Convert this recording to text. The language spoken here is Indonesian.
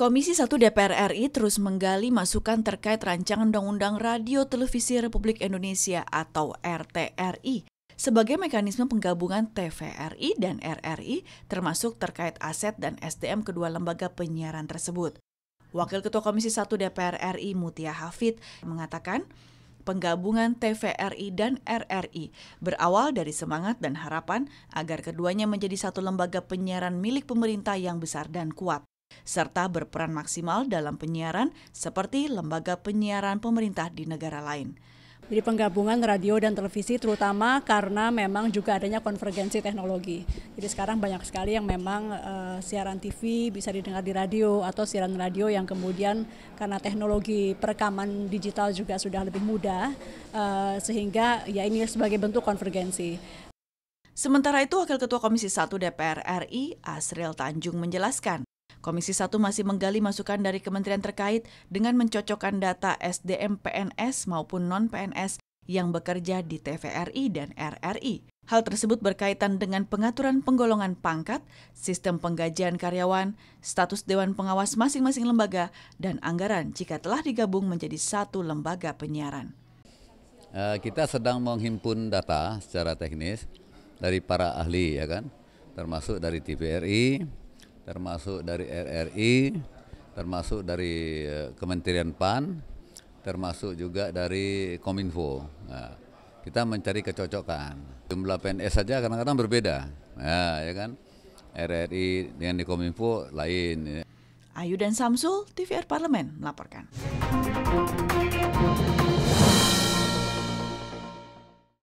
Komisi 1 DPR RI terus menggali masukan terkait rancangan Undang-Undang Radio Televisi Republik Indonesia atau RTRI sebagai mekanisme penggabungan TVRI dan RRI termasuk terkait aset dan SDM kedua lembaga penyiaran tersebut. Wakil Ketua Komisi 1 DPR RI Mutia Hafid mengatakan, penggabungan TVRI dan RRI berawal dari semangat dan harapan agar keduanya menjadi satu lembaga penyiaran milik pemerintah yang besar dan kuat serta berperan maksimal dalam penyiaran seperti lembaga penyiaran pemerintah di negara lain. Jadi penggabungan radio dan televisi terutama karena memang juga adanya konvergensi teknologi. Jadi sekarang banyak sekali yang memang uh, siaran TV bisa didengar di radio atau siaran radio yang kemudian karena teknologi perekaman digital juga sudah lebih mudah uh, sehingga ya ini sebagai bentuk konvergensi. Sementara itu, Wakil Ketua Komisi 1 DPR RI, Asril Tanjung, menjelaskan Komisi 1 masih menggali masukan dari kementerian terkait dengan mencocokkan data SDM PNS maupun non-PNS yang bekerja di TVRI dan RRI. Hal tersebut berkaitan dengan pengaturan penggolongan pangkat, sistem penggajian karyawan, status dewan pengawas masing-masing lembaga, dan anggaran jika telah digabung menjadi satu lembaga penyiaran. Eh, kita sedang menghimpun data secara teknis dari para ahli, ya kan, termasuk dari TVRI, termasuk dari RRI, termasuk dari eh, Kementerian PAN, termasuk juga dari Kominfo. Nah, kita mencari kecocokan. Jumlah PNS saja kadang-kadang berbeda, nah, ya kan? RRI dengan di Kominfo lain. Ya. Ayu dan Samsul, TVR Parlemen melaporkan.